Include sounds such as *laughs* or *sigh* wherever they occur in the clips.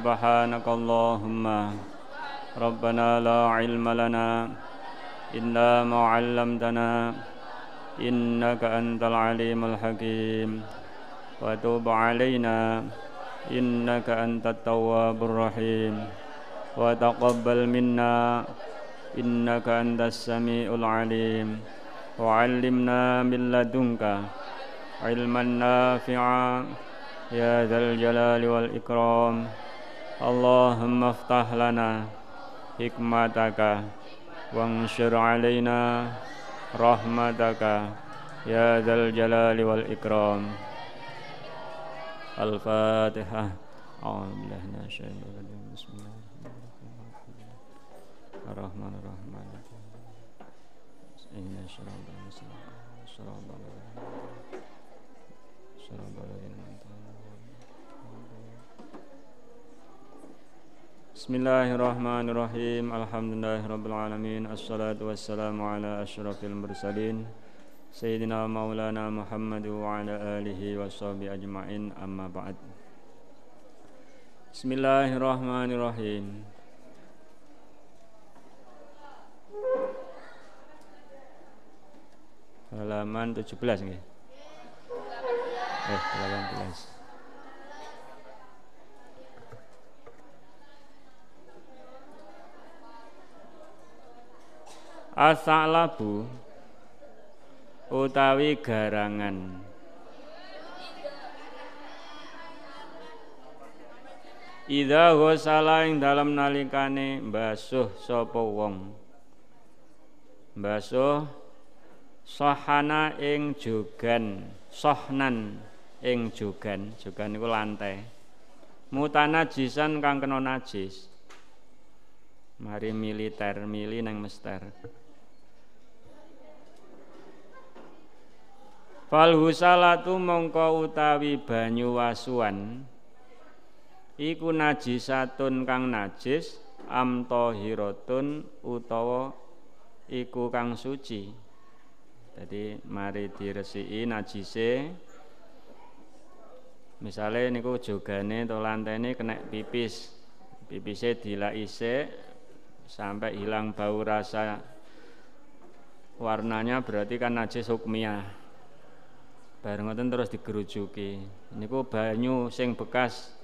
سبحانك اللهم ربنا لا علم لنا إلا ما علمتنا إنك أنت العليم الحكيم وتوب علينا إنك أنت التواب الرحيم وتقبل منا إنك أنت السميع العليم وعلمنا من لدنك علما نافعا يا ذا الجلال والإكرام Allahumma aftah lana hikmataka wanshur alaina rahmataka ya dzal jalali wal ikram Al-Fatihah A'udzu billahi minasyaitonir rajim Bismillahirrahmanirrahim Ar-Rahmanir-Rahim Inna syarabana syarabana syarabana syarabana Bismillahirrahmanirrahim. Alhamdulillahirrabbilalamin. Assalatu wassalamu ala asyrafil mursalin sayyidina maulana Muhammadu wa ala alihi sahbihi ajmain. Amma ba'd. Bismillahirrahmanirrahim. Halaman 17 nggih. Eh, Asalabu utawi garangan Ida ghusala ing dalam nalikane basuh sapa wong Mbasuh sohana ing jogan sohnan ing jogan jogan itu lantai mutana jisan kang kena najis mari militer mili neng mester Fal husalatu mongko utawi banyu wasuan iku najisatun kang najis amto utowo utawa iku kang suci. Jadi mari diresiki najise. Misale ku jogane lantai ini kena pipis. pipisnya dilaise sampai hilang bau rasa warnanya berarti kan najis hukmiyah Bareng ngoten terus digerujuki. Niku banyu sing bekas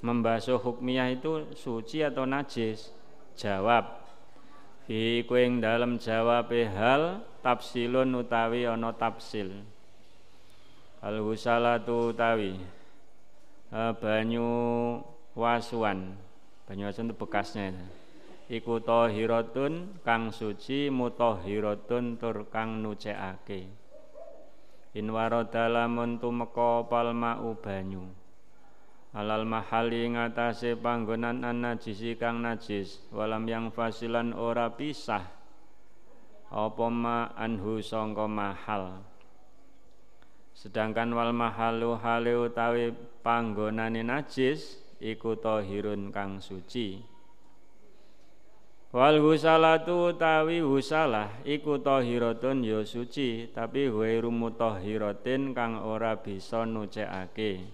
membasuh hukmiyah itu suci atau najis? Jawab. Fi kuing dalam jawab e hal tafsilun utawi ono tafsil. Al husalatu utawi e, banyu wasuan. Banyu wasuan itu bekasnya. Itu. Iku tohiratun kang suci mutahhiratun tur kang ake in warada lamun tumeka palma banyu alal mahali ngatasé panggonan an najisi kang najis walam yang fasilan ora pisah apa ma anhu sangka mahal sedangkan wal mahalu hale utawi panggonane najis iku tahirun kang suci Wal husalatu tawi husalah iku tahiratun ya suci tapi ghairu mutahhiratin kang ora bisa nucekake.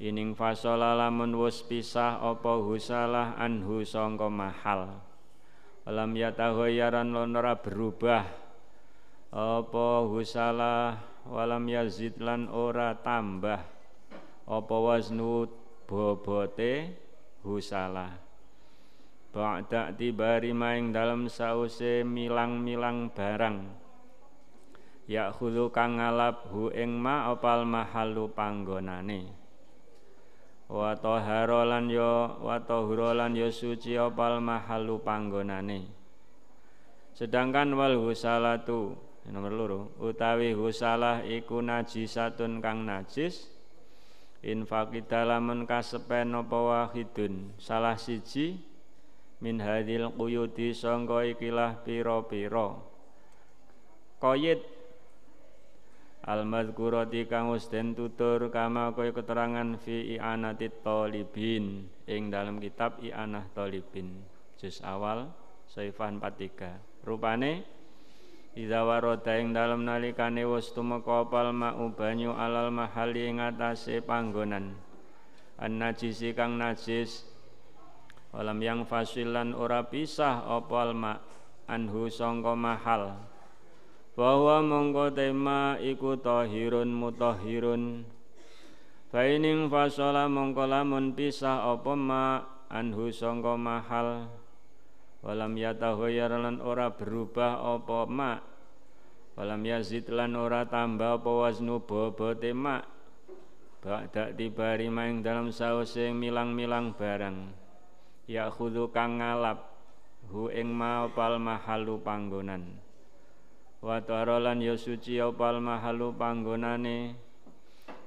Ining fasola lamun wis pisah apa husalah anhu sangka mahal. ya yatahayyaran lan ora berubah apa husalah walam yazid lan ora tambah apa waznu bobote husalah ba'da tibari maing dalam sause milang-milang barang ya khulu kang ngalap hu ing ma opal mahalu panggonane wa tahara lan yo wa tahura lan yo suci opal mahalu panggonane sedangkan wal husalatu nomor loro utawi husalah iku najisatun kang najis infaqida kasepen opa wahidun salah siji min hadil quyudi sangka ikilah pira-pira qayyid al madhkurati kang usden tutur kama kaya keterangan fi i'anati talibin ing dalam kitab i'anah talibin juz awal saifah 43 rupane Iza waroda ing dalam nalikane wis tumeka opal mau banyu alal mahali ing atase panggonan. An najisi kang najis walam yang fasilan ora pisah opal ma anhu songko mahal bahwa mongko tema iku tahirun mutahhirun Faining fasola mongko lamun pisah apa ma anhu songko mahal walam yatahoyar lan ora berubah opo ma walam yazid lan ora tambah waznu bobo tema. ma tiba rima maing dalam sausing milang-milang barang ya khudhu kang ngalap hu ing ma pal mahalu panggonan wa tarolan ya suci opal mahalu panggonane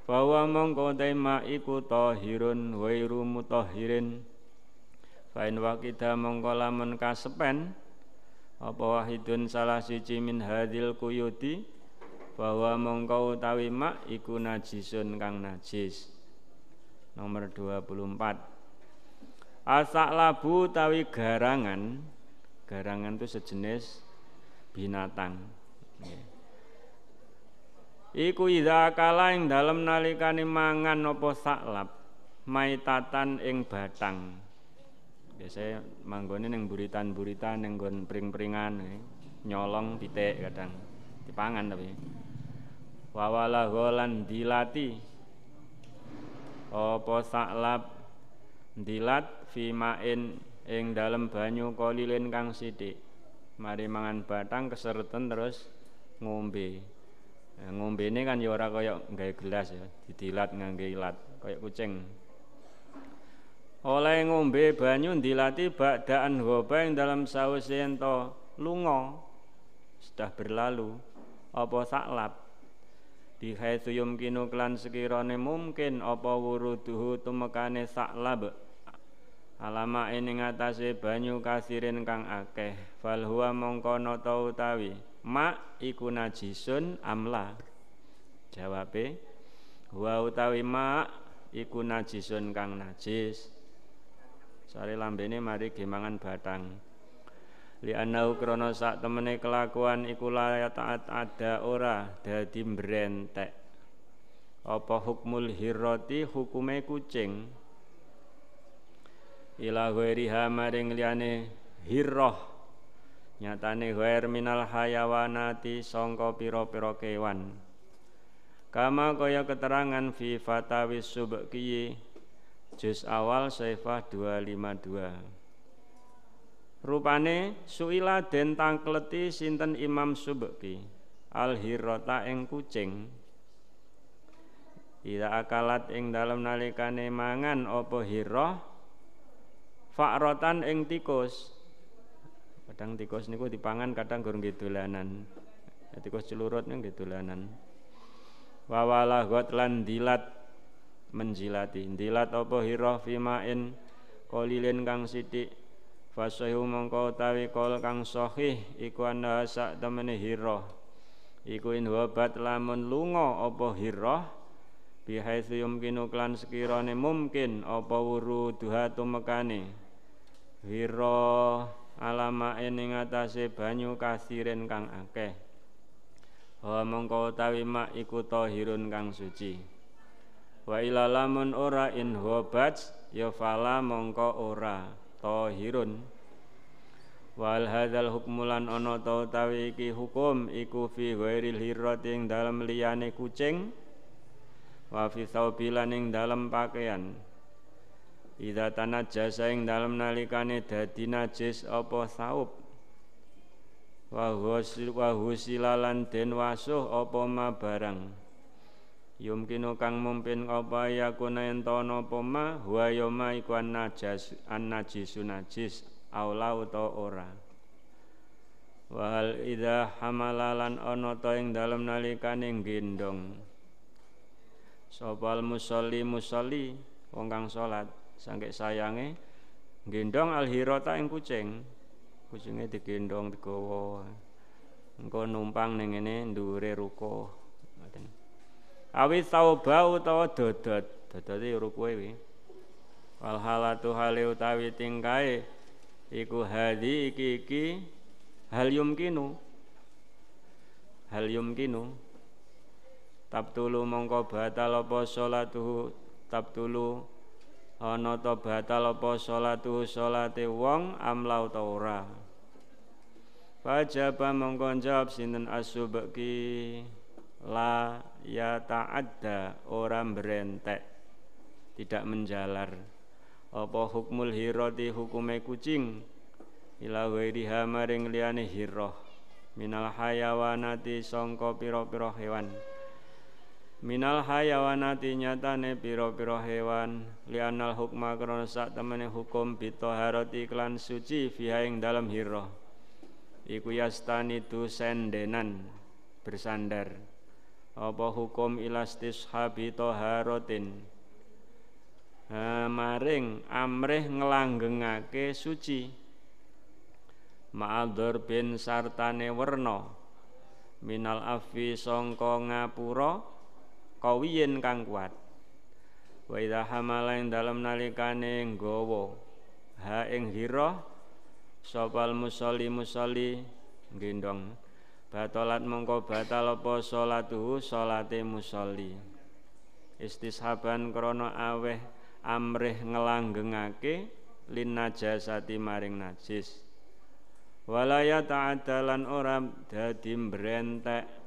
bahwa mongko tema iku tahirun wairu mutahhirin Fain wakida mongko lamun kasepen apa wahidun salah siji min hadil kuyuti bahwa mongko utawi mak iku najisun kang najis nomor 24 Asak labu tawi garangan, garangan itu sejenis binatang. Iku ida kala ing dalam nalikane mangan opo saklap maitatan ing batang. Biasanya manggone yang buritan-buritan yang gon pring-pringan eh, nyolong pitik kadang dipangan tapi. Wawala golan dilati opo saklap dilat fimain ing dalem banyu kolilin kang sithik mari mangan batang keserten terus ngombe nah, eh, ngombe ini kan ya ora kaya nggawe gelas ya didilat ngangge ilat kaya kucing oleh ngombe banyu dilati bakdaan hoba yang dalam saus ento lungo sudah berlalu apa saklap bihaitsu yumkinu klan sekirane mungkin apa wuruduhu tumekane saklap alama ini atase banyu kasirin kang akeh fal huwa mongko nata utawi mak iku najisun amla jawabe huwa utawi mak iku najisun kang najis sare lambene mari gemangan batang li anau krana sak temene kelakuan iku layat taat ada ora dadi mbrentek apa hukmul hirrati hukume kucing ila ghairiha maring liyane hirrah nyatane ghair minal hayawanati songko pira-pira kewan kama kaya keterangan fi fatawi subki juz awal saifah 252 rupane suila den tangkleti sinten imam subki al hirrata ing kucing Ida akalat ing dalam nalikane mangan apa hirrah fa'ratan ing tikus kadang tikus niku dipangan kadang gur gitulanan, tikos ya, tikus celurut nggih wawalah lan dilat menjilati dilat apa hira fimain kolilin kang sithik fasahu mongko utawi kol kang sahih iku ana sak temene ikuin iku in wabat lamun lunga apa hira bihaitsu yumkinu klan sekirane mungkin apa wuruduha tumekane Hiro alama ing atase banyu kasiren kang akeh wa mongko utawi mak iku kang suci wa ilalamun ora in hobats yofala fala mongko ora tohirun. wal hadzal hukmulan ono tau tawi iki hukum iku fi ghairil hirrating dalem liyane kucing wa fi saubilan ing dalem pakaian Ida tanah jasa yang dalam nalikane dadi najis apa saub Wahu silalan den wasuh apa ma barang yumkinu kang mumpin apa yakuna entono apa ma wa yoma iku an najas an najisu najis aula uta ora Wahal idha hamalalan ono to yang dalam nalikane gendong Sopal musoli musoli wong kang sangke sayange gendong alhirota ing kucing kucinge digendong digawa engko numpang ning ngene ndure ruko ngoten awi tauba utawa dodot dodot ruko iki walhalatu hale utawi tingkae iku hadi iki iki hal yumkinu hal yumkinu tabtulu mongko batal apa salatuhu tabtulu ana ta batal apa salatu salate wong amlau ta ora Fajaba mongko jawab sinten asubaki la ya ta'adda ora berentek tidak menjalar apa hukmul hirati hukume kucing ila ghairiha maring liyane hirah minal hayawanati sangka pira-pira hewan Minal hayawanati nyatane piro-piro hewan Lianal hukma krono sak temene hukum Bitoharoti iklan suci fiha ing dalam hiro Iku yastani tu sendenan Bersandar Apa hukum ilastis habitoharotin ha, Maring amrih ngelanggengake suci Ma'adhur bin sartane werno Minal afi songko qawiyin kang kuat wa idza hamala ing dalem nalikane nggawa ha ing hira sopal musolli musolli gendong batalat mongko batal apa salatuhu salate musolli istishaban krana aweh amrih ngelanggengake lin najasati maring najis walaya ta'adalan orang dadi mbrentek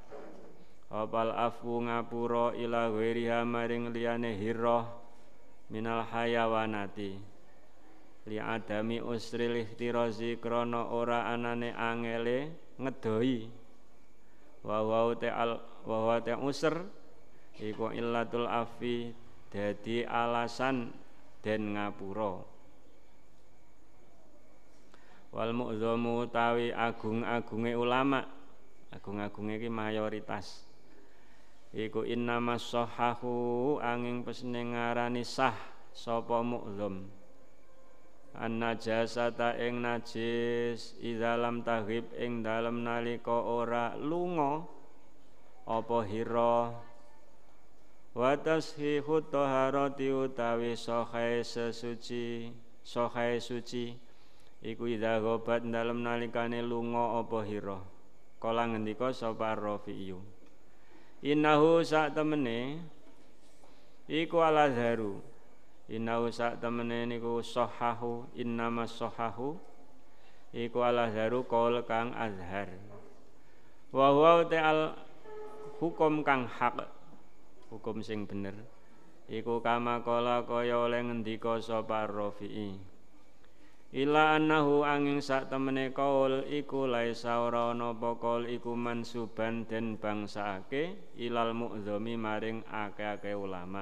opal afu ngapura ila ghairiha maring liyane hirrah minal hayawanati li adami usril ihtirazi krono ora anane angele ngedoi wa te al wa wa te usr iku illatul afi dadi alasan den ngapura wal mu'zamu tawi agung-agunge ulama agung-agunge iki mayoritas iku innama sahahu angin pesene ngarani sah sapa mukzum an najasata ing najis idalam tahrib ing dalem nalika ora lunga apa hira wa tashihu taharati utawi sahai sesuci sahai suci iku idza gobat dalem nalikane lunga apa hira kala ngendika sapa rafiyu Innahu sak temene iku al azharu. Innahu sak temene niku sahahu innama sahahu iku al azharu qaul kang azhar. Wa huwa ta'al hukum kang hak hukum sing bener iku kama kala kaya oleh ngendika sapa Rafi'i ila annahu angin sak temene kaul iku laisa ora ana apa iku mansuban den bangsaake ilal mu'dzami maring akeh-akeh ulama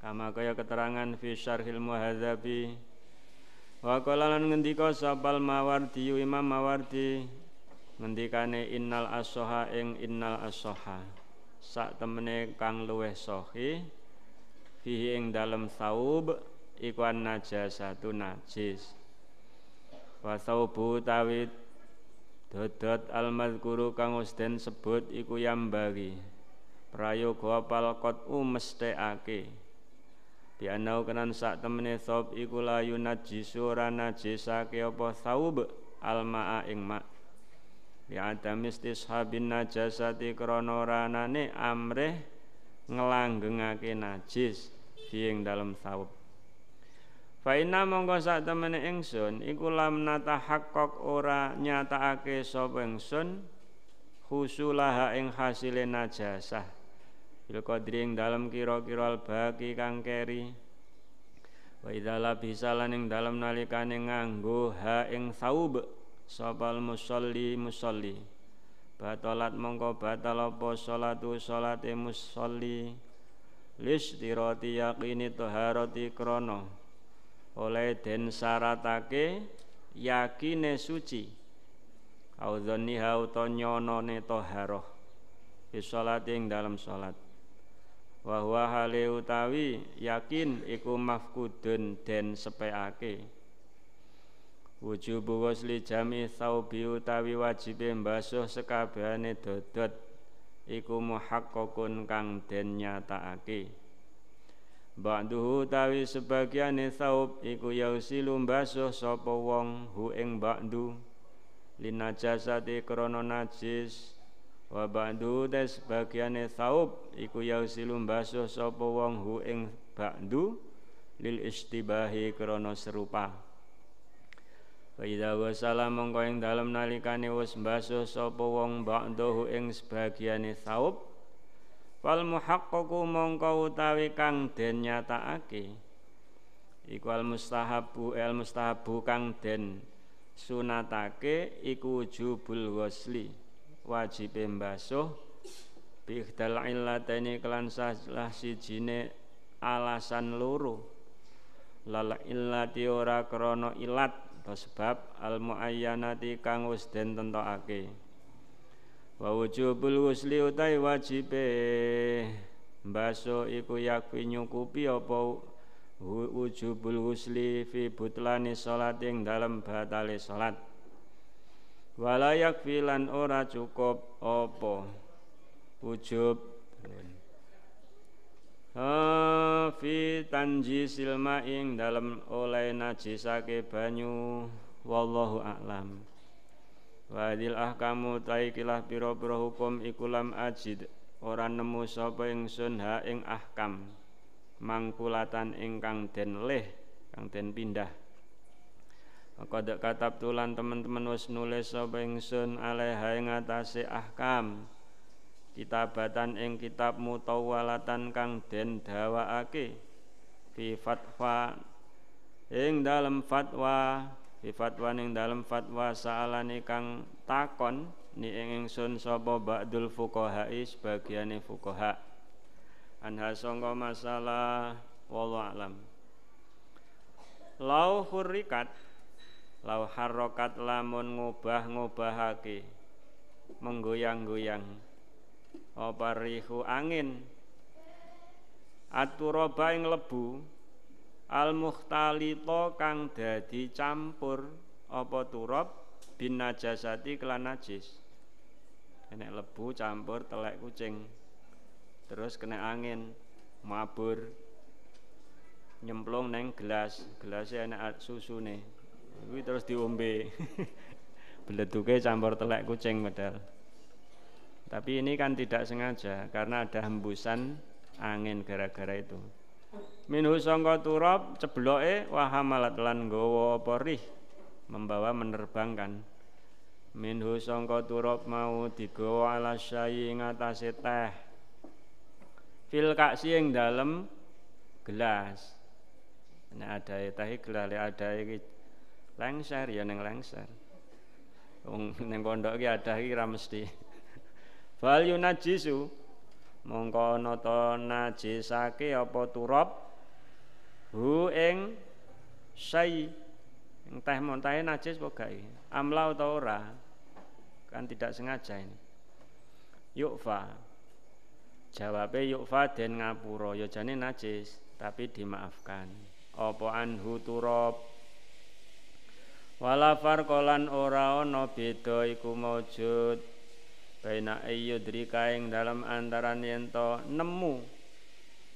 kama kaya keterangan fi syarhil muhadzabi wa qala lan ngendika sabal mawardi imam mawardi ngendikane innal asoha ing innal asoha sak temene kang luweh sohi fihi ing dalem saub ikuan najasatu najis wa saubu tawid dodot almadhkuru kang usden sebut iku yambagi prayoga palqat umesthekake bianau kenan sak temene sob iku layu najisu ora najisake apa saub almaa ing mak li'adami istishabin najasati krana ranane amrih ngelanggengake najis dieng dalam saub Faina inna mongko sak temene ingsun iku lam natahaqqaq ora nyatakake sapa ingsun khusulaha ing hasile najasah. Bil qadri ing dalem kira-kira al-baqi kang keri. Wa idza labisa lan ing dalem nalikane nganggo ha ing saub sapal musolli musolli. Batalat mongko batal apa salatu salate musolli. Listirati yaqini taharati krana oleh den syaratake yakine suci au dzanniha uta nyonone taharah fi ing dalam salat wa huwa hale utawi yakin iku mafkudun den sepeake wujubu wasli jami saubi utawi wajibe mbasuh sekabehane dodot iku muhakkakun kang den nyataake Ba'duhu tawi sebagiane saub iku yausilu basuh sapa wong hu ing ba'du linajasati krana najis wa ba'du tes bagiane saub iku yausilu basuh sapa wong hu ing ba'du lil istibahi krana serupa Wa idza wasala mongko ing dalem nalikane wis basuh sapa wong ba'dahu ing sebagiane saub fal muhaqqaqu mongko utawi kang den nyatakake iku al mustahabu eh, al mustahabu kang den sunatake iku wujubul wasli wajib mbasuh bi ikhdal illataini kelan salah jine alasan loro lal illati ora krana ilat sebab al muayyanati kang wis den tentokake wa wujubul ghusli utai wajibe baso iku yakfi nyukupi apa wujubul ghusli fi butlani salat ing dalem batale salat wala yakfi lan ora cukup apa wujub ah, fi tanji silmaing dalam oleh najisake banyu wallahu a'lam wa adil ahkamu taikilah pira-pira hukum ikulam ajid orang nemu sapa ingsun ha ing ahkam mangkulatan ingkang den leh kang den pindah Maka katab tulan teman-teman wis nulis sapa ingsun alaiha ing atase ahkam kitabatan ing kitab mutawalatan kang den dawaake fi fatwa ing dalam fatwa fi fatwan ing dalem fatwa sa'alani kang takon ni ing ingsun sapa ba'dul fuqaha'i sebagiane fuqaha anha sangka masalah wallahu alam lau hurrikat lau harokat lamun ngubah ngubahake menggoyang-goyang apa rihu angin aturabaing lebu al mukhtalita kang dadi campur apa turab bin najasati kelan najis enek lebu campur telek kucing terus kena angin mabur nyemplung neng gelas gelasnya enak susu nih terus diombe. *laughs* Beleduke campur telek kucing medal Tapi ini kan tidak sengaja karena ada hembusan angin gara-gara itu minhu sangka turab cebloke wahamalat lan nggawa apa membawa menerbangkan minhu sangka turab mau digawa ala syai ngatasé teh fil kaksi ing dalem gelas nek ada teh gelas lek ada iki lengser ya ning lengser wong ning pondok iki ada iki ra mesti fal yunajisu mongko nata najisake apa turab hu ing syai ing teh montahe najis apa gak amla utawa ora kan tidak sengaja ini yukfa jawabe yukfa den ngapura ya jane najis tapi dimaafkan apa anhu turab wala farqalan ora ana beda iku maujud baina dri ing dalam antaran yen nemu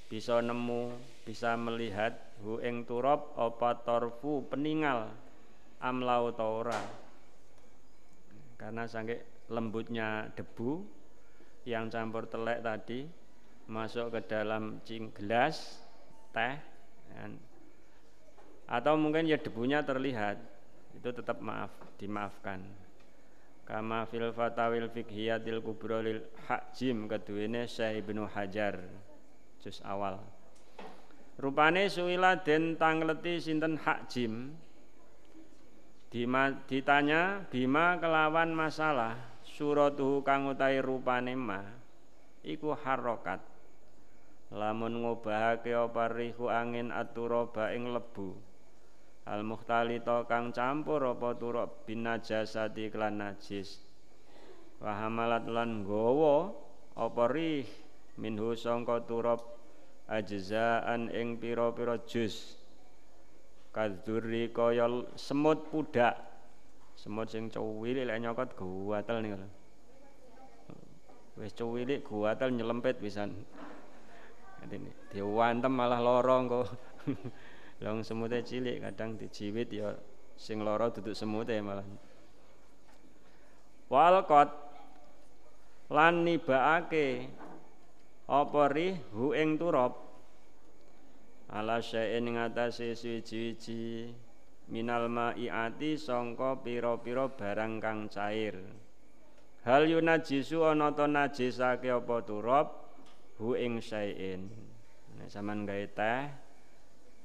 bisa nemu bisa melihat hu ing turab apa torfu peningal amlau taura karena sangke lembutnya debu yang campur telek tadi masuk ke dalam cing gelas teh dan, atau mungkin ya debunya terlihat itu tetap maaf dimaafkan kama fil fatawil fikhiyatil kubro lil hajim ini Syekh Ibnu Hajar juz awal Rupane suwila den tangleti sinten jim Dima, ditanya bima kelawan masalah suratuhu kang rupane ma iku harokat lamun ngobahake apa rihu angin aturaba ing lebu al mukhtalita kang campur apa jasa binajasati klan najis wa lan gowo apa rih minhu sangka turab ajzaan ing pira-pira jus, kadzuri kaya semut pudak semut sing cuwilik lek nyokot guwatel niku wis cuwilik guwatel nyelempet pisan ini diwantem malah lorong kok *laughs* long semutnya cilik kadang dijiwit ya sing lorong duduk semutnya malah walkot lan nibaake apa rihu ing turab ala syai'in ngatasi siji-siji minal ma'iati songko piro piro barang kang cair hal yunajisu ana onoto najisake apa turab hu ing syai'in nek sampean gawe teh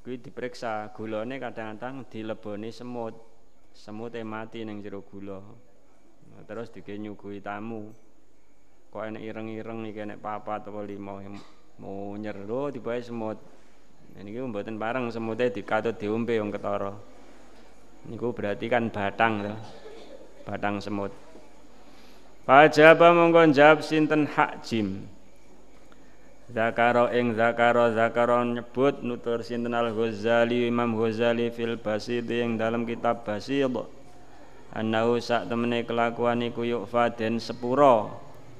kuwi diperiksa gulane kadang-kadang dileboni semut semute mati ning jero gula terus dike nyuguhi tamu kok enak ireng-ireng iki enek papat apa lima ya munyer lho tibae semut niki mboten pareng semute dikatut diombe wong ketara niku berarti kan batang lho batang semut Fajaba mongko jawab sinten hak jim Zakaro ing Zakaro Zakaro nyebut nutur sinten Al Ghazali Imam Ghazali fil Basid yang dalam kitab Basid Annahu sak temene kelakuan iku yuk faden sepuro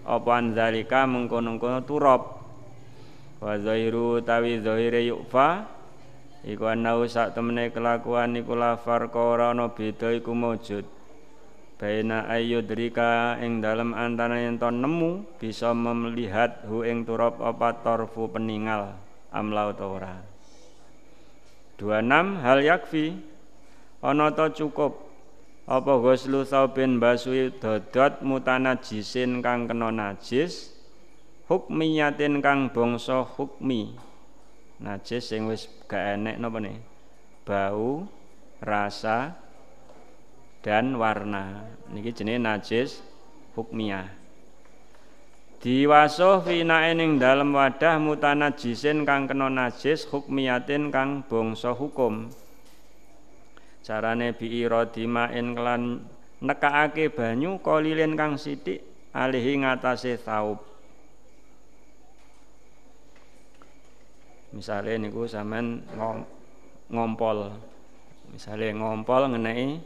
apa anzalika mengkono-kono turab wa zahiru tawi zahire yukfa iku anau sak temene kelakuan iku lafar ora ana beda iku maujud baina ayyudrika ing dalem antana yen nemu bisa melihat hu ing turab apa torfu peningal amla utawa 26 hal yakfi ana ta cukup apa ghuslu saubin basui dodot mutanajisin kang kena najis hukmiyatin kang bangsa hukmi najis sing wis gak enek napa ne bau rasa dan warna niki jenis najis hukmiyah diwasuh finae ning dalam wadah mutanajisin kang kena najis hukmiyatin kang bangsa hukum carane bi iradimain kelan nekaake banyu kolilin kang sithik alihi ngatasé saub Misalnya ini sampean samen ngompol misalnya ngompol mengenai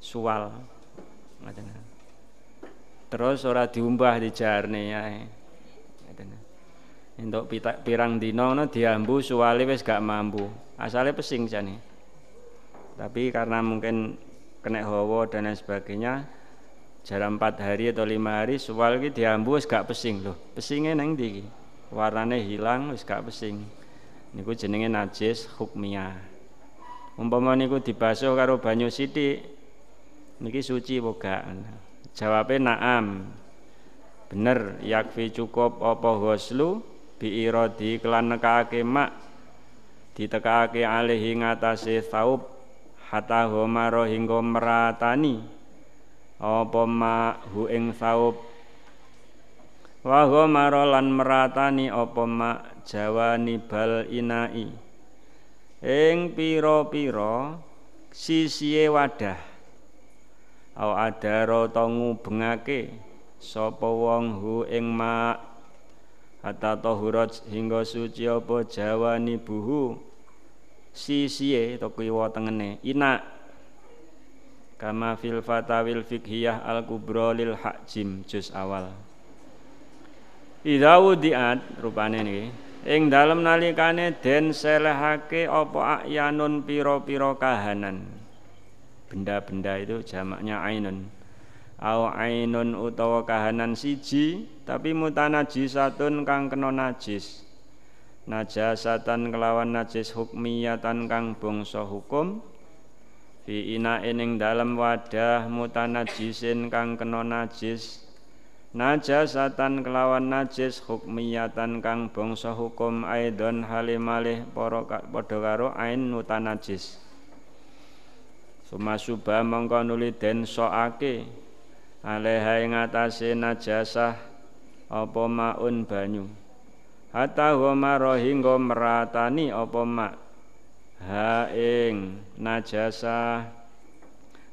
sual terus ora diumbah di jarni ya entuk pirang dino ngono diambu suwale wis gak mampu asalnya pesing jane tapi karena mungkin kena hawa dan lain sebagainya jarak empat hari atau lima hari sual ki diambu wis gak pesing loh pesingnya neng di warnanya hilang wis gak pesing niku jenenge najis hukmiyah umpama niku dibasuh karo banyu sidik niki suci boga jawabnya naam bener yakfi cukup apa hoslu bi klan kelan nekake mak ditekake alihi ngatasi taub hatta humaro hingga meratani apa ma'hu ing saup wa humaro lan meratani apa mak jawani bal inai ing pira-pira sisie wadah au adaro tongu bengake sapa wong hu ing mak, hatta tahurat hingga suci apa jawani buhu sisiye atau kiwa tengene ina kama fil fatawil fikhiyah al kubro lil hakjim juz awal Idawu diat rupane ini. ing dalam nalikane den selehake opo akyanun piro piro kahanan benda-benda itu jamaknya ainun au ainun utawa kahanan siji tapi mutanajisatun kang kena najis najasatan kelawan najis hukmiyatan kang bangsa hukum fi ina ing dalam wadah mutanajisin kang kena najis najasatan kelawan najis hukmiyatan kang bangsa hukum aidon halimalih para padha karo ain mutanajis sumasuba mongko nuli den soake alaiha ing najasah apa maun banyu hatta huma rohingga meratani apa mak ha ing najasa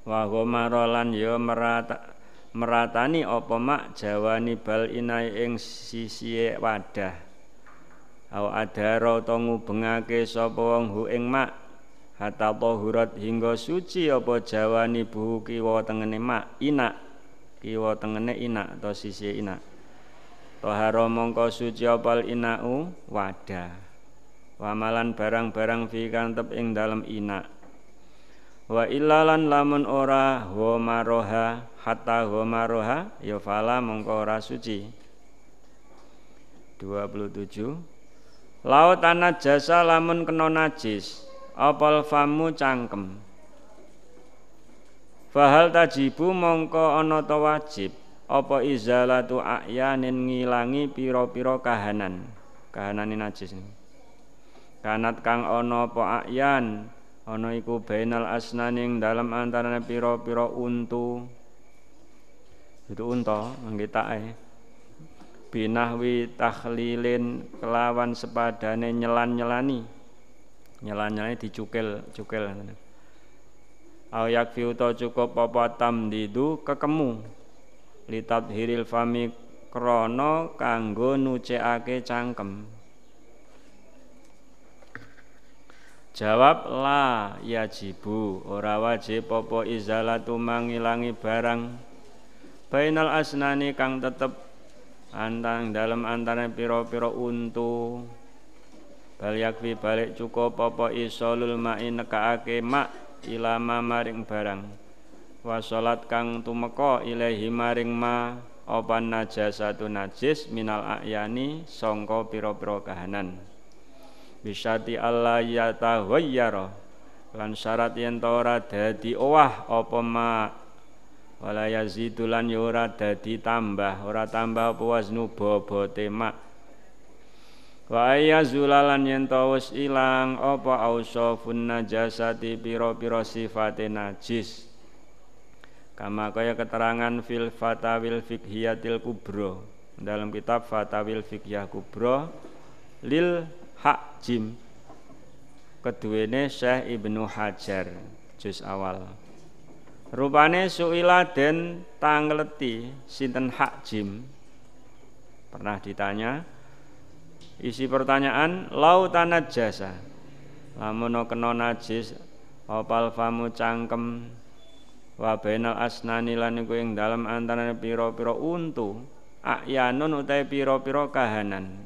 wa maro rolan ya merata meratani apa mak jawani bal inai ing sisi wadah au adara utawa ngubengake sapa wong hu ing mak hatta tahurat hinggo suci opo jawani buhu kiwa tengene mak Ina, kiwa tengene ina atau sisi ina, Toharo mongko suci opal inau wadah Wamalan barang-barang fi kantep ing dalam inak Wa illalan lamun ora homaroha hatta homaroha roha ya yofala mongko ora suci 27 Laut tanah jasa lamun kena najis opal famu cangkem Fahal tajibu mongko onoto wajib apa izalatu a'yanin ngilangi piro-piro kahanan kahanan najis ini kanat kang ono apa a'yan ono iku bainal asnaning dalam antaranya piro-piro untu itu unta nggih eh. binahwi tahlilin kelawan sepadane nyelan-nyelani nyelan-nyelani dicukil-cukil Ayak fiuto cukup apa didu kekemu Hiril fami Krono kanggo Nuceake cangkem Jawab la yajibu ora wajib apa izalatu mangilangi barang bainal asnani kang tetep antang dalam antara piro-piro untu bal yakfi balik cukup apa isolul ma'i nekaake mak ilama maring barang wa sholat kang tumeka ilaihi maring ma opan najasatu najis minal ayani sangka pira-pira kahanan bisati Allah yatahayyara lan syarat yen ta ora dadi owah apa ma wala yazidu lan ya ora dadi tambah ora tambah apa waznu bobote ma wa ayazulalan yen to wis ilang apa ausafun najasati pira-pira sifate najis kama kaya keterangan fil fatawil fikhiyatil kubro dalam kitab fatawil fikhiyah kubro lil hak kedua ini Syekh Ibnu Hajar juz awal rupane suila den tangleti sinten hak jim pernah ditanya isi pertanyaan lautana jasa lamono kena najis opal famu cangkem wa bainal asnani lan iku ing dalem antarane pira-pira untu ayanun utahe pira-pira kahanan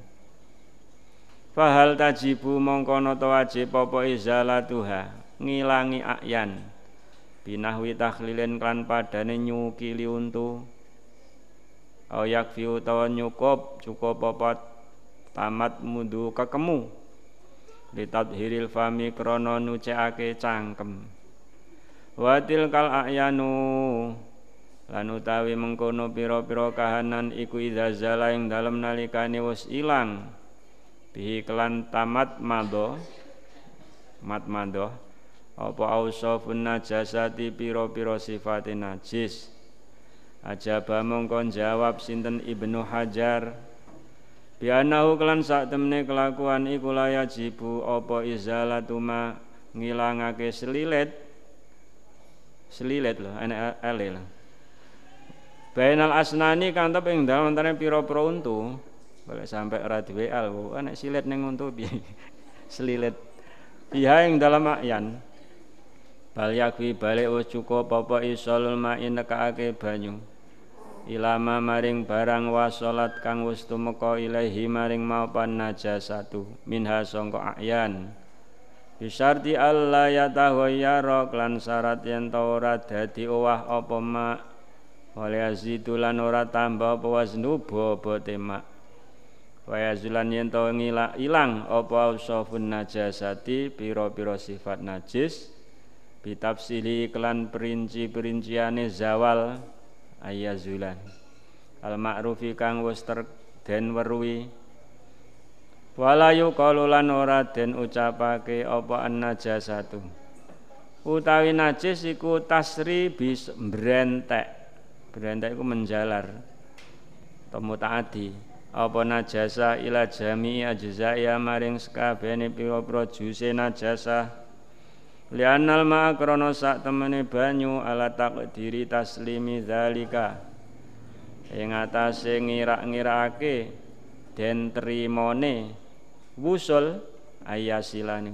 fahal tajibu mongko nata wajib apa izalatuha ngilangi ayan. binahwi takhlilin kan padane nyukili untu ayak yakfi utawa nyukup cukup apa tamat mudu kekemu litadhiril fami krana nucekake cangkem watil kal ayanu lan utawi mengkono pira-pira kahanan iku izazala ing dalem nalikane wis ilang bihi kelan tamat madho mat madho apa ausafun najasati pira-pira sifate najis ajaba mongkon jawab sinten Ibnu Hajar bianahu kelan sak temne kelakuan iku layajibu apa izalatuma ngilangake selilit selilit lho enek ele lho Bainal asnani kantap ing dalem antara pira-pira untu boleh sampai ora duwe al enek silit ning untu piye *laughs* selilit piha ing dalem ayan bal yakwi balik wis cukup apa isolul main nekake banyu ilama maring barang wasolat kang wis tumeka ilahi maring mau najasatu minha sangka ayan Bisyarti alla yataghayyara lan syarat yen ta ora dadi owah apa mak wala yazidu lan ora tambah apa waznu bobote mak wa yazulan yen ta ilang apa usafun najasati pira-pira sifat najis bitafsili kelan perinci-perinciane zawal ayazulan al ma'rufi kang wis den weruhi Walayu kalulan ora den ucapake apa an satu, utawi najis iku tasri bis brentek brentek iku menjalar temu taati apa najasa ila jami ajzaya maring sekabehane pira-pira juse najasah Lianal ma'a krono sak temene banyu ala takdiri taslimi zalika Ing atase ngira-ngirake den trimone gusul ayasilani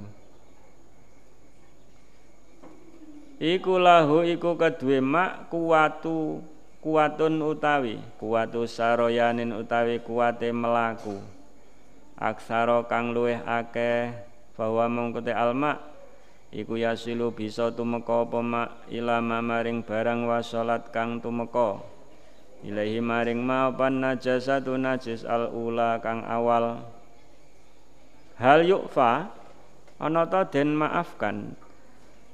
iku lahu iku kedue mak kuwatu kuatun utawi kuwatu saroyanin utawi kuwate melaku aksara kang luweh akeh bahwa mungkute alma iku yasilu bisa tumeka apa mak ilama maring barang wasolat kang tumeka ilahi maring ma pan najasatu najis al ula kang awal hal yukfa ana ta den maafkan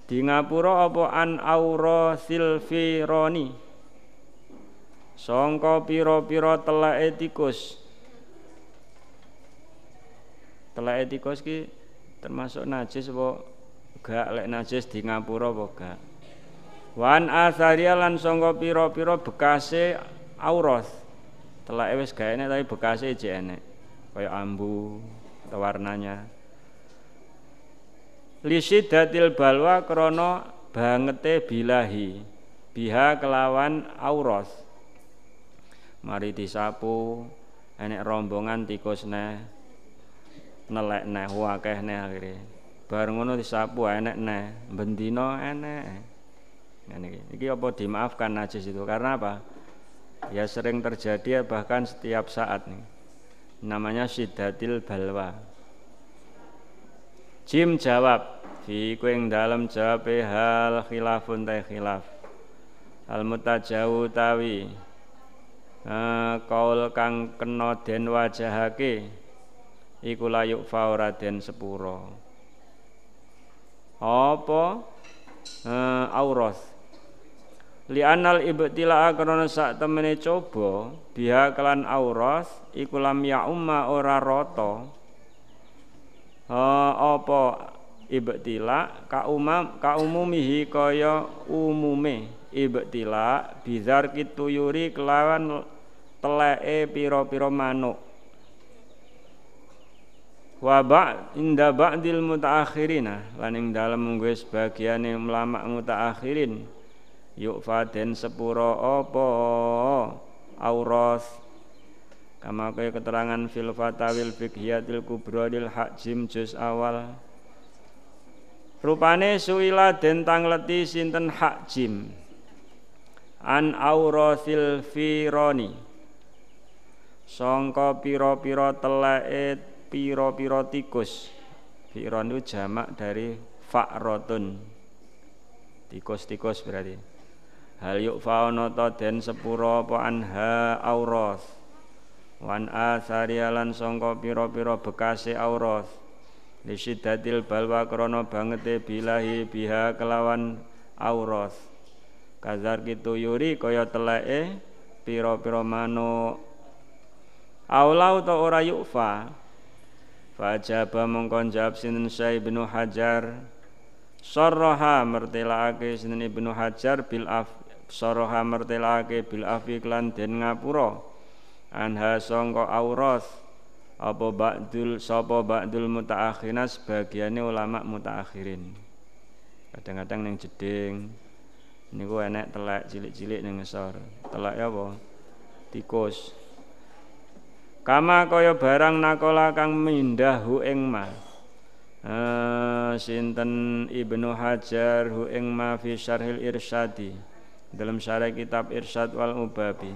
di ngapura apa an aura silfironi Songko piro-piro telake etikus, telake etikus ki termasuk najis apa gak lek najis di ngapura apa gak wan asaria lan songko piro piro bekase auros telah ewes gak enek tapi bekase jek enek kaya ambu atau warnanya lisidatil balwa krono bangete bilahi biha kelawan auros mari disapu enek rombongan tikus ne, nelek ne wakeh ne akhirnya, bar ngono disapu enek ne, bendino enek ini, iki apa dimaafkan najis itu karena apa ya sering terjadi ya bahkan setiap saat nih namanya Sidatil Balwa. Jim jawab, fi kuing dalam jawab hal khilafun teh khilaf. Al mutajawu tawi. Uh, kaul kang kena den wajahake iku layuk faura den sepuro. Apa uh, auros Li anal ibtila'a karena sak temene coba biha kelan auras iku lam ya umma ora roto ha apa ibtila ka umam ka umumihi kaya umume ibtila bizar kituyuri kelawan telee pira-pira manuk wa ba inda ba'dil mutaakhirina lan ing dalem mungguh sebagiane ulama mutaakhirin yuk faden sepuro opo auros kama kaya keterangan fil fatawil fikhiyatil kubra lil hakjim juz awal rupane suila den tangleti sinten hakjim an aurosil fironi songko piro-piro telae piro-piro tikus firon itu jamak dari fakrotun tikus-tikus berarti hal yuk ta den sepuro po anha auros, wan asarialan songko piro-piro bekasi auros, lisidatil balwa krono bangete bilahi biha kelawan auros, kazar gitu yuri koyo telae piro piro mano aulau to ora yufa fajaba mongkon jawab sinten Syekh Ibnu Hajar Sarraha mertelaake sinten Ibnu Hajar bil af soroha mertelake bil afi klan den ngapura anha sangka auras apa ba'dul sapa ba'dul mutaakhirin sebagiannya ulama mutaakhirin kadang-kadang ning jeding niku enek telek cilik-cilik ning ngisor telek ya apa tikus kama kaya barang nakola kang mindahu ing ma Uh, sinten Ibnu Hajar hu ing ma fi syarhil irsyadi dalam syarah kitab Irsyad wal Ubabi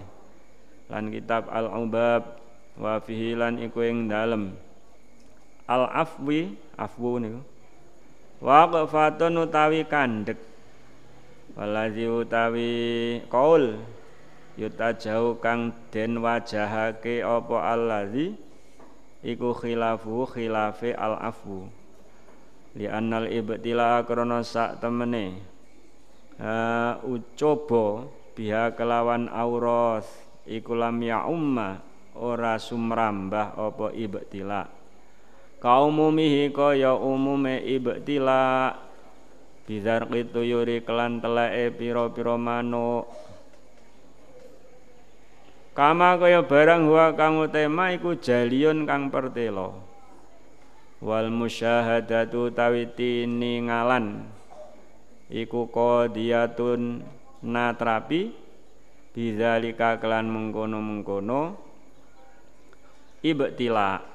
lan kitab Al Ubab wa fihi lan iku ing dalem Al Afwi afwu niku waqfatun utawi kandek walazi utawi qaul yuta jauh kang den wajahake apa allazi iku khilafu khilafe al afwu li annal ibtila krana sak temene uh, ucoba biha kelawan auras iku lam ya umma ora sumrambah apa ibtila kaumumihi kaya umume ibtila bizar yuri kelan telae epiropiromano pira manuk kama kaya barang huwa kang tema iku jaliun kang pertelo wal musyahadatu tawiti ningalan iku qadiyatun natrapi bizalika kelan mengkono-mengkono ibtila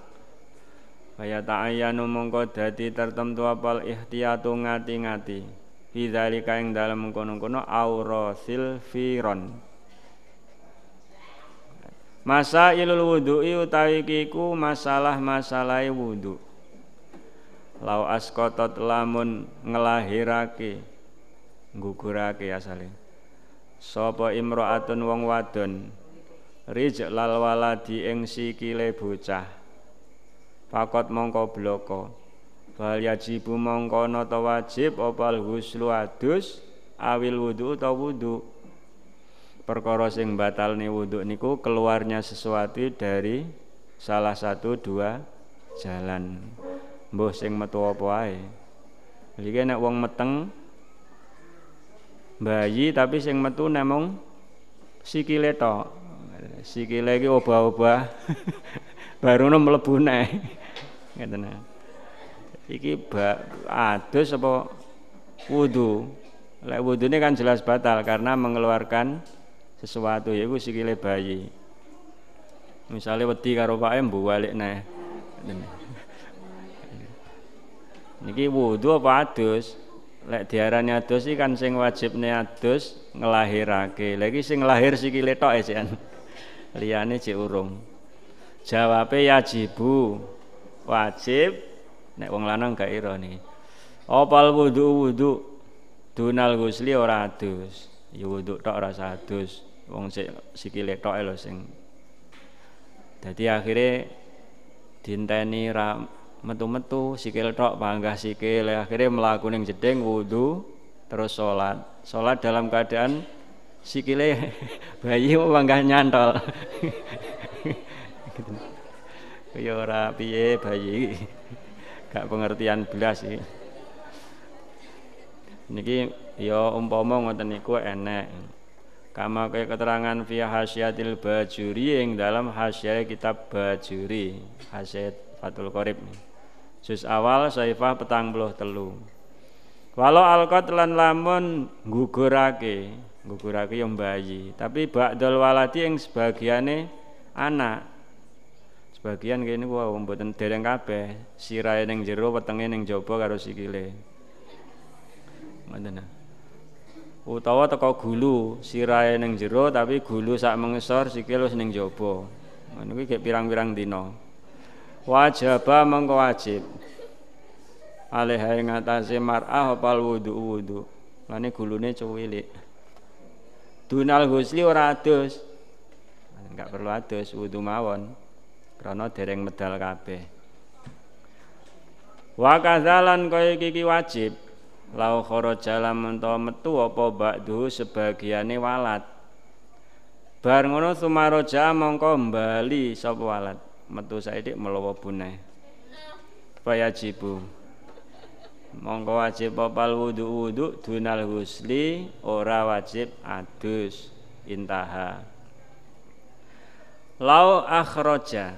Faya ta'ayyanu mongko dadi tertentu apal ihtiyatu ngati-ngati Bidzalika yang dalam mengkono kono aurosil firon ilul wudhu utawi kiku masalah-masalah wudhu Lau askotot lamun ngelahirake nggugurake asale sapa imraatun wong wadon rijlal lal waladi ing sikile bocah fakot mongko bloko bal yajibu mongko ana wajib opal huslu adus awil wudu utawa wudu perkara sing batalne wudu niku keluarnya sesuatu dari salah satu dua jalan mbuh sing metu apa ae iki nek wong meteng bayi tapi sing metu namung sikile tok sikile iki obah-obah *laughs* baru nom mlebu neh ngeten ya. iki ba adus apa wudu lek wudune kan jelas batal karena mengeluarkan sesuatu yaiku sikile bayi misalnya wedi karo pake mbalik neh ya. niki wudu apa adus lek diarani adus iki kan sing wajibne adus ngelahirake. Lagi sing lahir si kileto e *laughs* Liyane jek urung. Jawabe yajibu. Wajib nek wong lanang gak ironi Opal wudu wudu dunal gusli ora adus. Ya wudu tok ora adus. Wong sik sikile tok e lho sing. Dadi akhire dinteni ram metu-metu sikil tok panggah sikil ya, akhirnya melaku ning jeding wudu terus sholat sholat dalam keadaan sikile *laughs* bayi panggah nyantol *laughs* ya ora piye bayi gak pengertian belas sih niki ya umpama ngoten niku enek kama kaya keterangan via hasyatil bajuri yang dalam hasyah kitab bajuri hasyat fatul qorib juz awal saifah petang puluh telu walau alqat lan lamun gugurake gugurake yang bayi tapi bak waladi yang sebagiannya anak sebagian kene gua mboten dereng kabeh sirahe neng jero wetenge neng jopo karo sikile ngoten utawa teko gulu sirai neng jero tapi gulu sak mengesor sikil neng ning jaba ngono kuwi gek pirang-pirang dino wajabah mengko wajib alaiha ing atase mar'ah opal wudu wudu lane gulune cuwilik dunal husli ora adus enggak perlu adus wudu mawon krana dereng medal kabeh wa koi kaya iki wajib lau jalan mento metu apa ba'du sebagiane walat bar ngono sumaraja mongko bali sapa walat metu melawa melowo puneh jibu mongko wajib papal wudu wudu dunal husli ora wajib adus intaha lau akhroja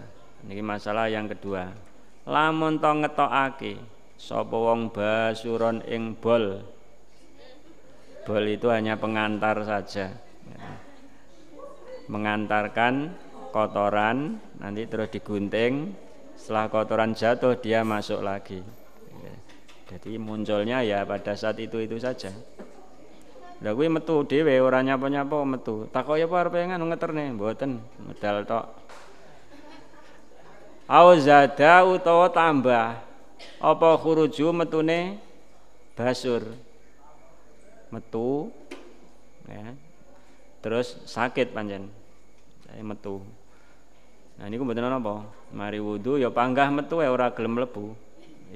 ini masalah yang kedua lamun to ngetokake sapa wong basuron ing bol bol itu hanya pengantar saja mengantarkan kotoran nanti terus digunting setelah kotoran jatuh dia masuk lagi iya. jadi munculnya ya pada saat itu itu saja lah kuwi metu dhewe ora nyapa-nyapa metu. Takok ya apa arep nganu ngeterne? Mboten, medal tok. Au zada utawa tambah. Apa khuruju metune basur. Metu ya. Terus sakit panjen. Saya metu. Nah niku mboten napa. Mari wudu ya panggah metu ya ora gelem mlebu.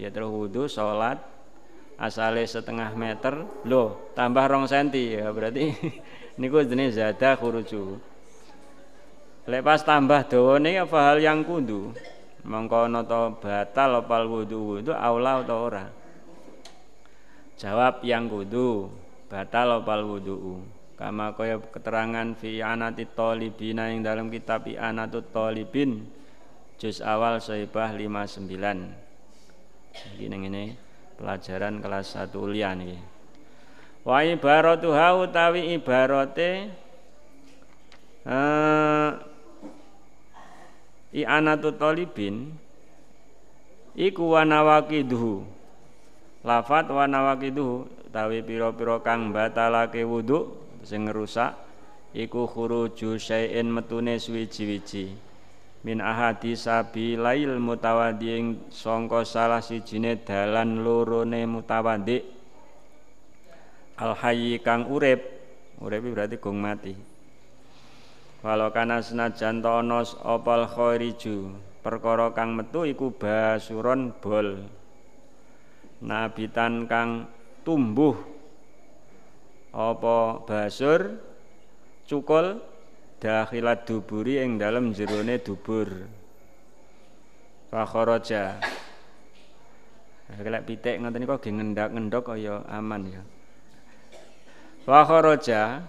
Ya terus wudu salat asale setengah meter loh tambah rong senti ya berarti *laughs* niku jenis zada khuruju Lepas tambah tambah dawane apa hal yang kudu mongko ana batal apa wudu wudhu aula atau ora jawab yang kudu batal wudhu wudu kama kaya keterangan fi anati talibina yang dalam kitab anatu talibin juz awal sahibah 59 ini ini pelajaran kelas 1 ulian ini wa ibaratuha utawi ibarate uh, eh, i'anatu talibin iku wanawakiduhu lafat wanawakiduhu tawi piro-piro kang batalake wudhu sing rusak iku khuruju syai'in metune suwiji-wiji min ahadi sabi mutawadi ing sangka salah sijine dalan lorone mutawadi al hayy kang urip urip berarti gong mati walau kana senajan ta opal khairiju perkara kang metu iku basuron bol nabitan kang tumbuh apa basur cukul dakhilat duburi ing dalam jerone dubur fakharaja Kelek pitik ngoten niku kok gengendak ngendok kaya aman ya. Fakharaja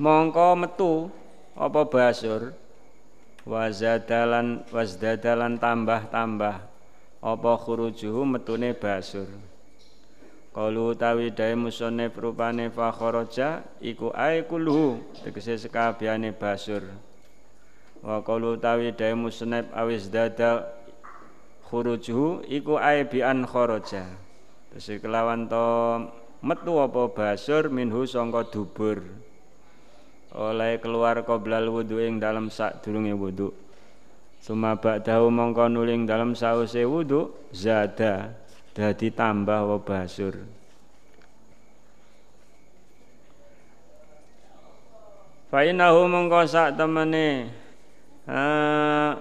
mongko metu apa basur wazadalan wazdadalan tambah-tambah apa khurujuhu metune basur. Kalu utawi dai musonef rupane fakhoroja iku ai kulhu tegese sekabiane basur. Wa kalu utawi dai musonef awis dada khurujhu iku ai bian an khoroja. Tegese kelawan to metu apa basur minhu sangka dubur. Oleh keluar qoblal wudu ing dalem sadurunge wudu. Suma ba'dahu mongko nuling dalem sause wudu zada dadi tambah wa basur fa innahu mengko sak temene uh,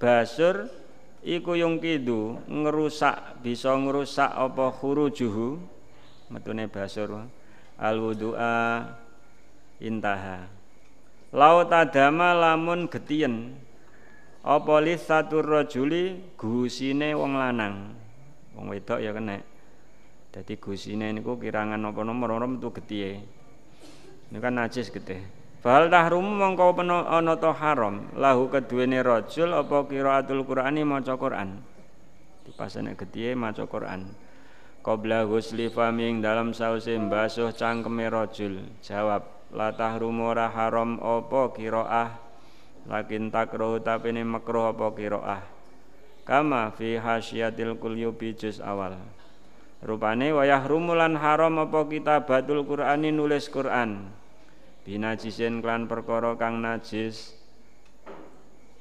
basur iku yung kidu ngerusak bisa ngerusak apa khurujuhu metune basur al wudhu'a intaha laut adama lamun getien apa lisatur rajuli gusine wong lanang wong wedok ya kena jadi gusine niku kirangan apa nomor ora metu getihe ini kan najis gede Fahal tahrum mongko ana to haram lahu keduene rajul apa qiraatul Qur'ani maca Qur'an. Dipasane getihe maca Qur'an. Kobla husli faming dalam sausin basuh cangkeme rojul. Jawab, la tahrum haram apa qiraah lakin takruh ini makruh apa qiraah kama fi hasyiatil kulyubi juz awal rupane wayah rumulan haram apa kita batul qur'ani nulis qur'an binajisin klan perkara kang najis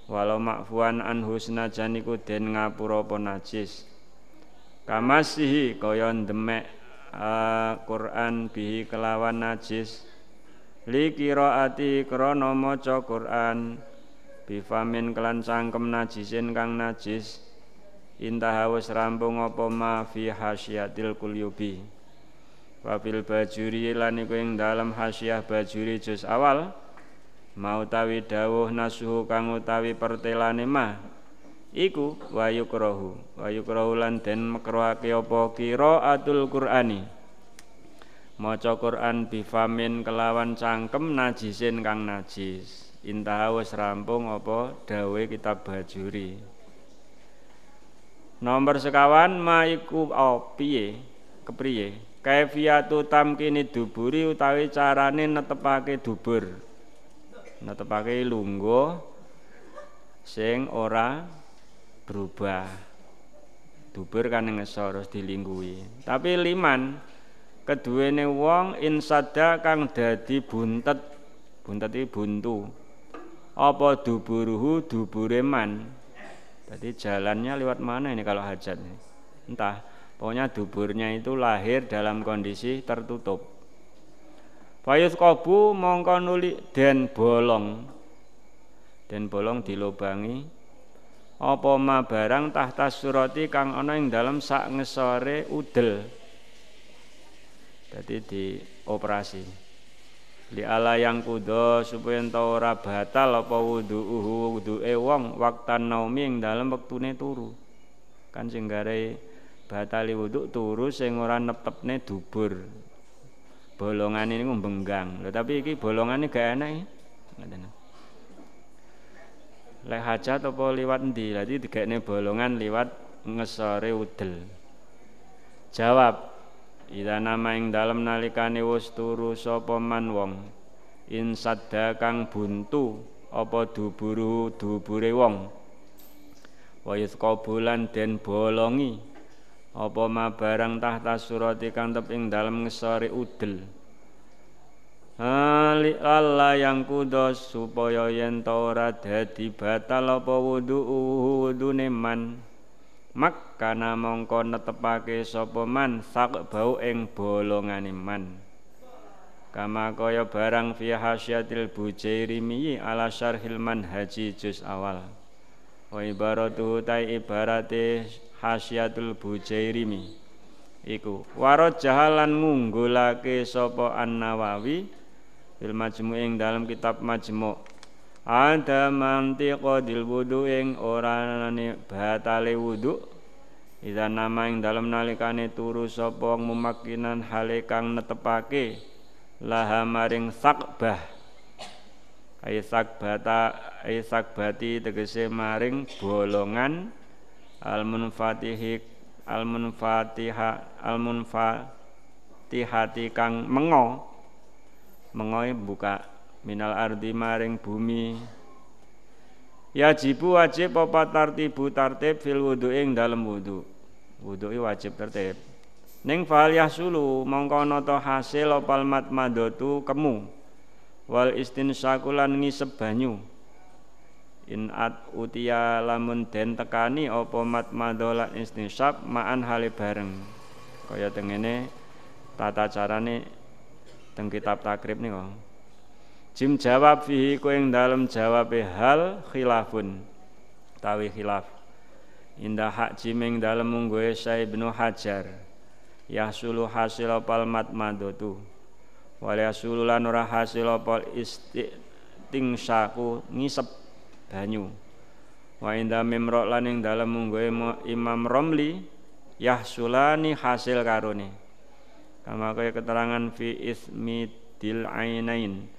walau makfuan anhu senajan den ngapura apa najis kamasihi koyon demek uh, Qur'an bihi kelawan najis li qiraati krana maca Qur'an bifamin kelan cangkem najisin kang najis intahawus rampung apa ma fi hasyiatil kulyubi wafil bajuri lan iku ing dalem hasyiah bajuri juz awal mau tawi dawuh nasuhu kang utawi pertelane mah iku wayukrohu wayukrohu lan den mekrohake apa qiraatul qur'ani maca Quran bifamin kelawan cangkem najisin kang najis Intaha rampung apa dawe kitab bajuri. Nomor sekawan maiku oh, piye? Kepriye? tam tamkini duburi utawi carane netepake dubur. Netepake lungguh sing ora berubah. dubur kan ngesor harus dilingguhi. Tapi liman keduwene wong insada kang dadi buntet. Buntet iki buntu apa duburuhu dubureman, jadi jalannya lewat mana ini kalau hajat entah pokoknya duburnya itu lahir dalam kondisi tertutup Fayus kobu mongko nuli den bolong Den bolong dilubangi Apa ma barang tahta surati kang ana ing dalam sak ngesore udel Jadi dioperasi li ala yang kudo supaya entau ora batal apa wudu'uhu wudu wong waktan naumi dalam waktu ne turu kan singgare batali wudu turu sing ora ne dubur bolongan ini ngumbenggang lo tapi iki ini gak enak ya lek hajat apa liwat lagi tiga ne bolongan liwat ngesore udel jawab Ida nama ing dalem nalikane wis turu sapa man wong in sadda kang buntu apa duburu dubure wong wa yasqabulan den bolongi apa ma barang tahta surati kang tep ing dalem ngesore udel Halik Allah yang kudus supaya yen ta ora dadi batal apa wudu wudune man makkana mongko netepake sapa man sak bau ing bolongane man kama kaya barang fi hasyatil bujairimi ala syarhil manhaji juz awal wa ibaratu ta ibarate hasyatul bujairimi iku warot jahalan ngunggulake sapa an-nawawi fil majmu' ing dalam kitab majmu' ada mantiqa dil wudu ing orang nane batale wudu Ida nama ing dalam nalikane turu sopong memakinan hale kang netepake laha maring sakbah ay sakbata ay sakbati tegese maring bolongan al munfatihi al munfatiha al munfatihati kang mengo mengoi e buka minal ardi maring bumi yajibu wajib apa tartibu tartib fil wudu ing dalem wudu wudu wajib tertib ning fal yahsulu mongko ana hasil opal matmadatu kemu wal istinsakulan ngisep banyu in at utia lamun den tekani apa matmadolan istinsab ma'an hale bareng kaya tengene tata carane teng kitab takrib nih kok Jim jawab fihi yang dalam jawab hal khilafun tawi khilaf indah hak jiming dalamung mungguwe saya benuh Hajar sulu hasil opal matmadotu madotu yahsulu lan ora hasil opal istiqtingsaku ngisep banyu wa indah mimro lan yang dalam ya, Imam Romli sulani hasil karuni kama kaya keterangan fi ismi dil ainain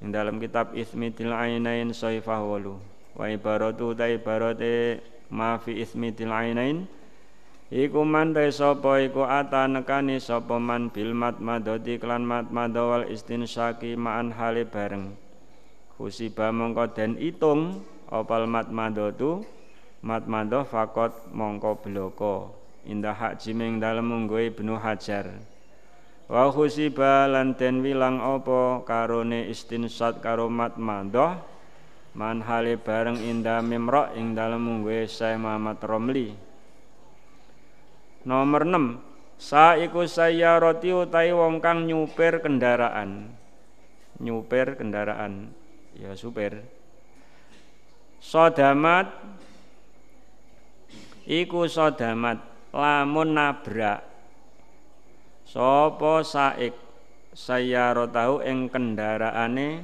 yang dalam kitab Ismitil Ainain Saifah Walu Wa ibaratu ta ibarate ma fi Ismitil Ainain Iku man te sapa iku ata nekani sapa man bil madmadati klan madmadha wal istinsyaki ma'an hale bareng Husiba mongko den itung opal matmadhatu matmadha fakot mongko bloko indah hak dalam dalem munggoe Ibnu Hajar wa khusiba lan den wilang apa karone istinsat karo matmadah manhale bareng inda mimra ing dalem mungguhe Syekh Muhammad Romli nomor 6 saiku roti utai wong kang nyupir kendaraan nyupir kendaraan ya supir sodamat iku sodamat lamun nabrak Sopo saik sayyaratahu ing kendaraane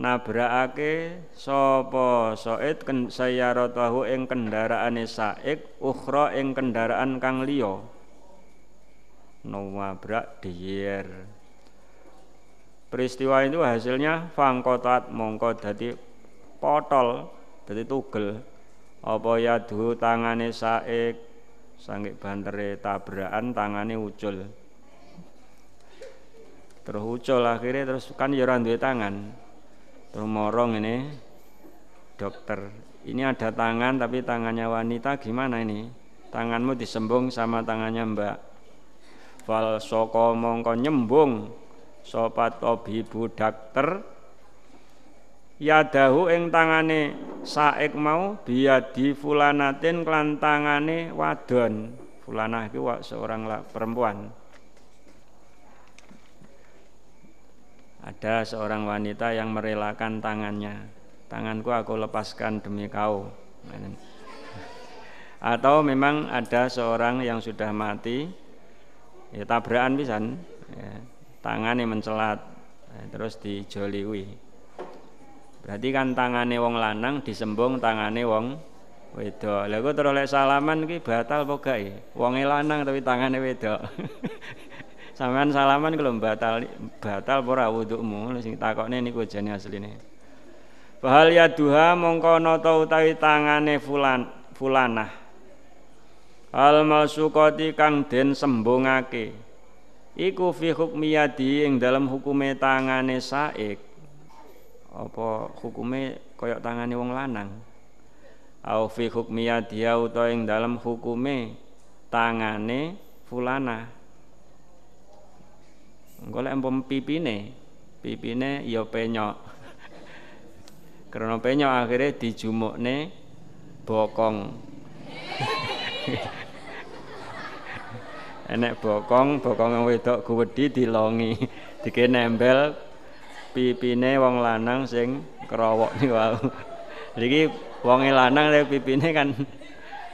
nabrakake soit sayaro tahu ing kendaraane saik ukhra ing kendaraan kang liya nawabrak diyer peristiwa itu hasilnya fangkotat mongko dadi potol dadi tugel apa yadu tangane saik sanggek bantere tabrakan tangane ucul terus ucul akhirnya terus kan joran ya dua tangan terus morong ini dokter ini ada tangan tapi tangannya wanita gimana ini tanganmu disembung sama tangannya mbak fal soko mongko nyembung sopat obi budak ter yadahu ing tangane saek mau biadi fulanatin kelantangane wadon fulanah itu seorang perempuan Ada seorang wanita yang merelakan tangannya. Tanganku aku lepaskan demi kau. Atau memang ada seorang yang sudah mati ya tabrakan pisan, ya, tangannya mencelat ya, terus dijoliwi. Berarti kan tangannya wong lanang disembung tangannya wong wedo. Lalu terus salaman ki batal pokai, ya? wong lanang tapi tangannya wedo. *laughs* Sampean salaman kalau batal batal pora wudukmu sing takokne niku jane asline. Bahal ya duha mongko nata utawi tangane fulan fulanah. Al masukoti kang den sembongake Iku fi hukmiyadi yang ing dalam hukume tangane saik. Apa hukume kaya tangane wong lanang? Au fi hukmiyadi yadi utawa ing dalam hukume tangane fulanah golek empom pipine pipine ya penyok karena penyok akhirnya dijumukne bokong *laughs* enek bokong bokong yang wedok kuwedi dilongi dike nembel pipine wong lanang sing kerowok nih wau jadi wong lanang lek pipine kan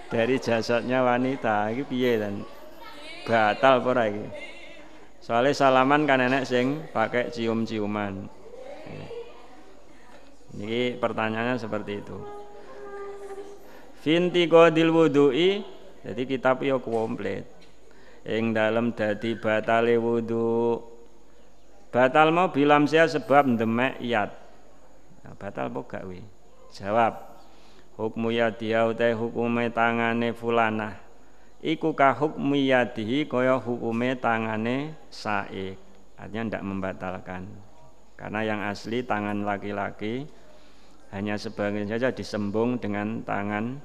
dari jasadnya wanita iki piye dan batal pora soalnya salaman kan nenek sing pakai cium-ciuman ini pertanyaannya seperti itu Finti godil wudui, Jadi kitab yo komplit Ing dalam dadi batale wudhu Batal mau bilam sia sebab demek yat nah, Batal apa gak we? Jawab Hukmu yadiyau teh hukume tangane fulanah iku kahuk yadihi kaya hukume tangane saik artinya tidak membatalkan karena yang asli tangan laki-laki hanya sebagian saja disembung dengan tangan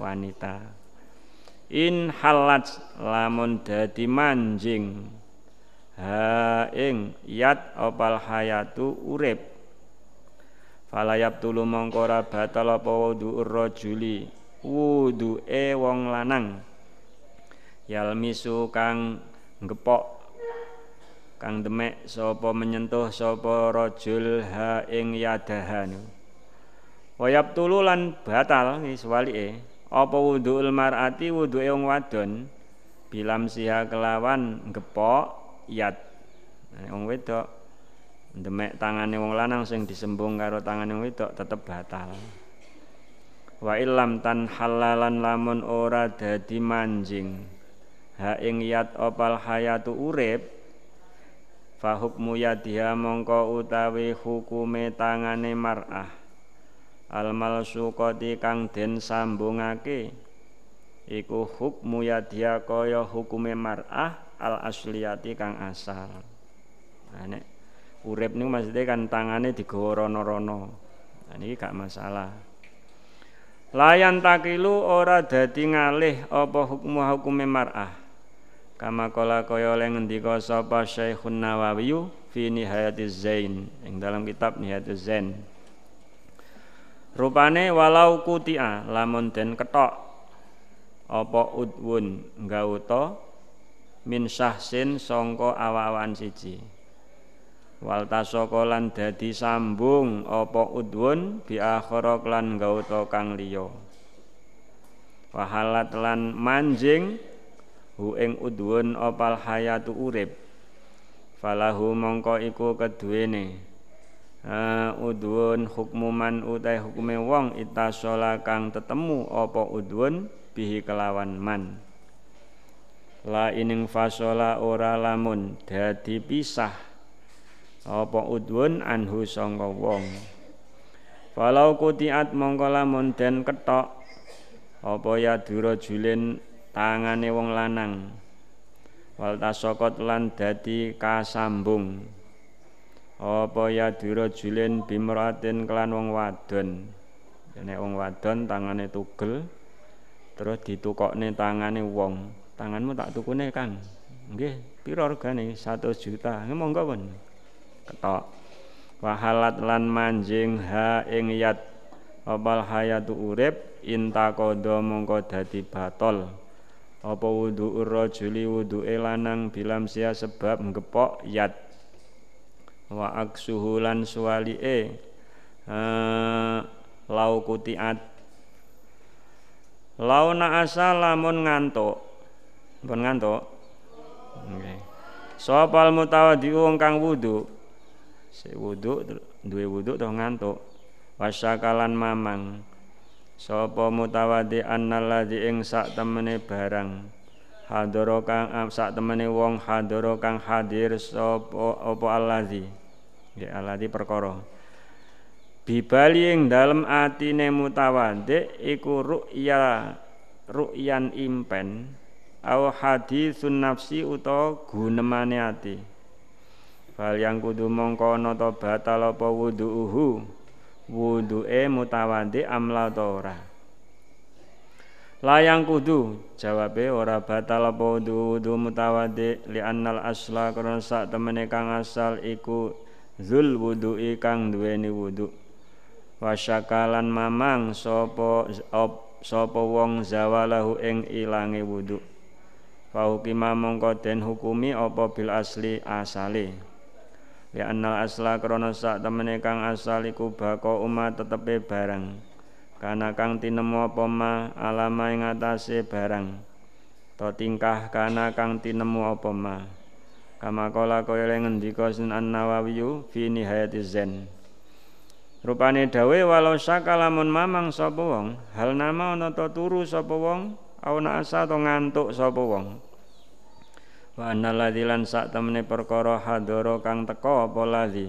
wanita in halat lamun dadi manjing ha ing yat opal hayatu urip falayab tulu mongkora batal apa wudu urrojuli wudu e wong lanang yalmisu kang gepok kang demek sapa menyentuh sapa rajul ha ing yadahan wayab tululan batal iki walike apa wudhuul mar'ati wudu wong wadon bilam siha kelawan gepok yad wong wedok demek tangane wong lanang sing disembung karo tangane wedok tetep batal wa illam tan halalan lamun ora dadi manjing ha ing yat opal hayatu urip hukmu yadiha mongko utawi hukume tangane mar'ah al suqati kang den sambungake iku hukmu yadiha kaya hukume mar'ah al asliyati kang asal nah, nek urip niku maksudnya kan tangane digawa rono-rono nah, niki gak masalah layan takilu ora dadi ngalih apa hukmu hukume mar'ah kama kala kaya oleh ngendika sapa Syekhun Nawawi fi Nihayatiz Zain ing dalam kitab Nihayatiz Zain Rupane walau kutia lamun den ketok apa udwun gauta min syahsin sangka awawan siji wal tasoko lan dadi sambung apa udwun bi akhirok lan gauta kang liya Wahalat lan manjing hu ing udhun opal hayatu urip falahu mongko iku keduwene uh, udhun hukmuman utai hukume wong itasola kang tetemu opo udhun bihi kelawan man la ining fasola ora lamun dadi pisah opo udhun anhu sangka wong Walau kutiat mongko lamun den ketok opo ya durajulin tangane wong lanang wal tasokot lan dadi kasambung apa ya dirajulin bimratin kelan wong wadon nek wong wadon tangane tugel terus ditukokne tangane wong tanganmu tak tukune Kang nggih pira regane 100 juta monggo pun ketok wahalat lan manjing ha ing yat opal hayatu urip intakodo mongko dadi batol apa wudu juli wudhu elanang bilam sia sebab ngepok yat wa aksuhu lan e uh, lau kutiat lau naasa lamun ngantuk pun ngantuk okay. sopal mutawadhi wong kang wudhu si wudhu duwe wudhu terus ngantuk wasakalan mamang Sopo mutawati annalladzi ing sak temene barang hadoro kang eh, sak temene wong hadoro kang hadir sapa opo alladzi ya alladzi perkoro bibali ing dalem atine mutawadi iku ru'ya ru'yan impen au hadithun nafsi uto gunemane ati fal yang kudu mongko ana batal wudu wudu'uhu e mutawadhi amla ta ora layang kudu jawabe ora batal apa wudu wudu mutawadhi li annal asla karena sak temene kang asal iku zul wudu'i kang duweni wudu wasyakalan mamang sopo sopo wong zawalahu ing ilangi wudu fa hukima mongko den hukumi opo bil asli asale Ya annal asla krana sak temene kang asal iku bako uma tetepe barang kana kang tinemu apa ma alama ing atase barang to tingkah kana kang tinemu apa ma kama kala kaya ngendika Sunan Nawawi fi nihayatiz zen Rupane dawe walau sakalamun mamang sapa wong, hal nama ana ta turu sapa wong, ana asa ta ngantuk sapa wong wa annalladzi lan sak temene perkara hadara kang teka apa ladzi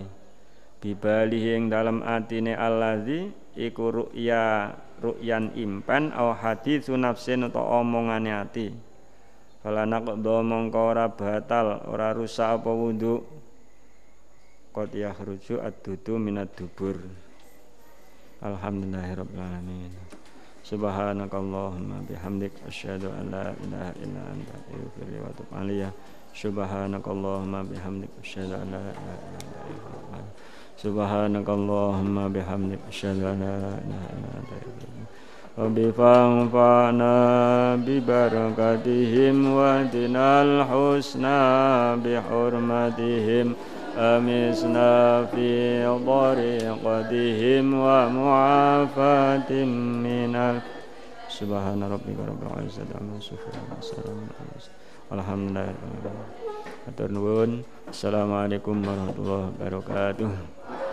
bibalihi ing dalem atine alladzi iku ru'ya ru'yan impen au haditsu nafsin utawa omongane ati fala naqdo mongko ora batal ora rusak apa wudu qad yakhruju ad-dudu minad dubur alhamdulillahirabbil alamin Subhanakallahumma bihamdik asyhadu an la ilaha illa anta astaghfiruka wa atubu ilaik. Subhanakallahumma bihamdik asyhadu an la ilaha illa anta Subhanakallahumma bihamdik asyhadu an la ilaha illa anta Rabbi fa'anfa'na bi barakatihim wa dinal husna bi hurmatihim. أمسنا في طريق بهم ومعافاة من سبحان ربك رب العزة عما يصفون وسلام على الحمد لله رب العالمين Assalamualaikum warahmatullahi wabarakatuh